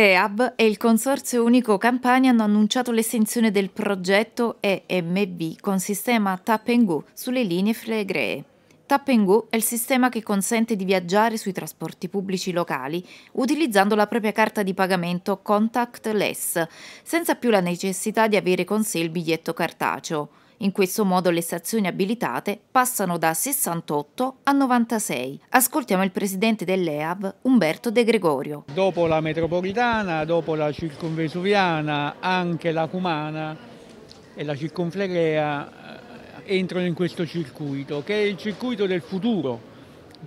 EAB e il Consorzio Unico Campania hanno annunciato l'estensione del progetto EMB con sistema Tap and Go sulle linee Flegree. Tap and Go è il sistema che consente di viaggiare sui trasporti pubblici locali utilizzando la propria carta di pagamento contactless, senza più la necessità di avere con sé il biglietto cartaceo. In questo modo le stazioni abilitate passano da 68 a 96. Ascoltiamo il presidente dell'EAV, Umberto De Gregorio. Dopo la metropolitana, dopo la circonvesuviana, anche la Cumana e la circonflegrea eh, entrano in questo circuito, che è il circuito del futuro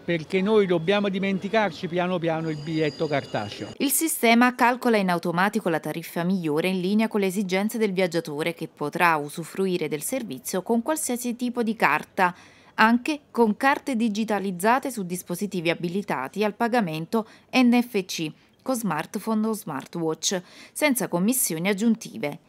perché noi dobbiamo dimenticarci piano piano il biglietto cartaceo. Il sistema calcola in automatico la tariffa migliore in linea con le esigenze del viaggiatore che potrà usufruire del servizio con qualsiasi tipo di carta, anche con carte digitalizzate su dispositivi abilitati al pagamento NFC con smartphone o smartwatch, senza commissioni aggiuntive.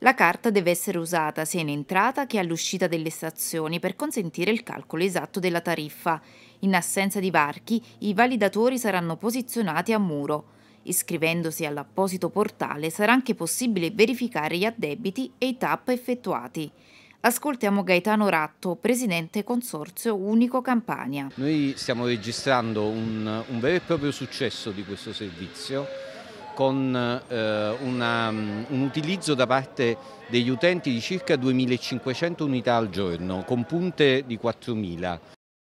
La carta deve essere usata sia in entrata che all'uscita delle stazioni per consentire il calcolo esatto della tariffa. In assenza di varchi, i validatori saranno posizionati a muro. Iscrivendosi all'apposito portale sarà anche possibile verificare gli addebiti e i TAP effettuati. Ascoltiamo Gaetano Ratto, presidente Consorzio Unico Campania. Noi stiamo registrando un, un vero e proprio successo di questo servizio con eh, una, mm, un utilizzo da parte degli utenti di circa 2.500 unità al giorno, con punte di 4.000.